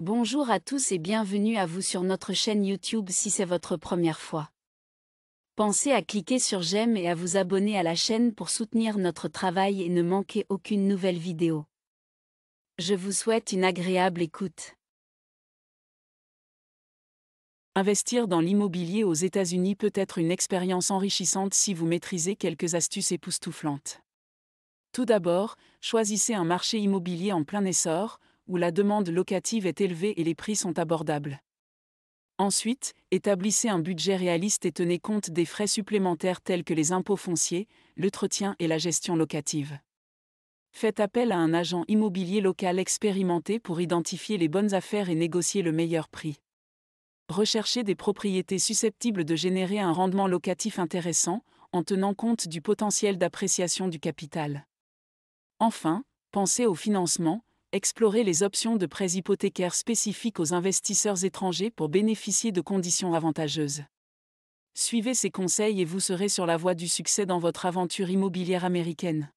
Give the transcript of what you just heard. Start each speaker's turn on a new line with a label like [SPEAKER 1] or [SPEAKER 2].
[SPEAKER 1] Bonjour à tous et bienvenue à vous sur notre chaîne YouTube si c'est votre première fois. Pensez à cliquer sur j'aime et à vous abonner à la chaîne pour soutenir notre travail
[SPEAKER 2] et ne manquer aucune nouvelle vidéo. Je vous souhaite une agréable écoute. Investir dans l'immobilier aux États-Unis peut être une expérience enrichissante si vous maîtrisez quelques astuces époustouflantes.
[SPEAKER 3] Tout d'abord, choisissez un marché immobilier en plein essor, où la demande locative est élevée et les prix sont abordables. Ensuite, établissez un budget réaliste et tenez compte des frais supplémentaires tels que les impôts fonciers, l'entretien et la gestion locative. Faites appel à un agent immobilier local expérimenté pour identifier les bonnes affaires et négocier le meilleur prix. Recherchez des propriétés susceptibles de générer un rendement locatif intéressant, en tenant compte du potentiel d'appréciation du capital. Enfin, pensez au financement, explorer les options de prêts hypothécaires spécifiques aux investisseurs étrangers pour bénéficier de conditions avantageuses.
[SPEAKER 2] Suivez ces conseils et vous serez sur la voie du succès dans votre aventure immobilière américaine.